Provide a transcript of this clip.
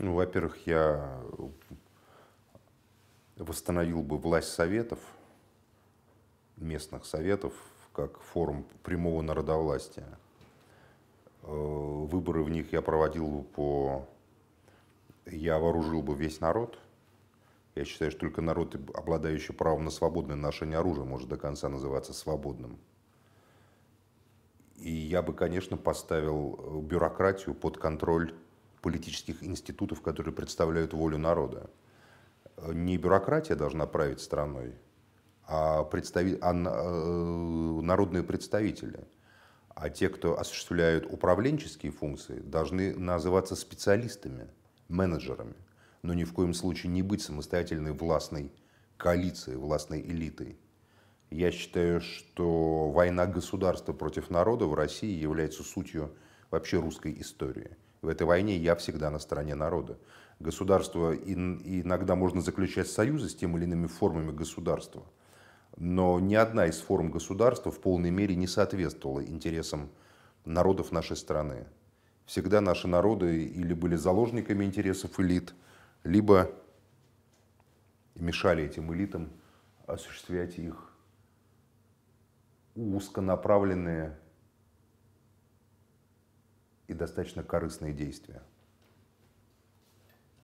Ну, во-первых, я э, восстановил бы власть советов, местных советов, как форум прямого народовластия. Э, выборы в них я проводил бы по... Я вооружил бы весь народ. Я считаю, что только народ, обладающий правом на свободное ношение оружия, может до конца называться свободным. И я бы, конечно, поставил э, бюрократию под контроль политических институтов, которые представляют волю народа. Э, не бюрократия должна править страной, а, представи... а э, народные представители. А те, кто осуществляют управленческие функции, должны называться специалистами, менеджерами, но ни в коем случае не быть самостоятельной властной коалицией, властной элитой. Я считаю, что война государства против народа в России является сутью вообще русской истории – в этой войне я всегда на стороне народа. Государство иногда можно заключать союзы с тем или иными формами государства, но ни одна из форм государства в полной мере не соответствовала интересам народов нашей страны. Всегда наши народы или были заложниками интересов элит, либо мешали этим элитам осуществлять их узконаправленные достаточно корыстные действия.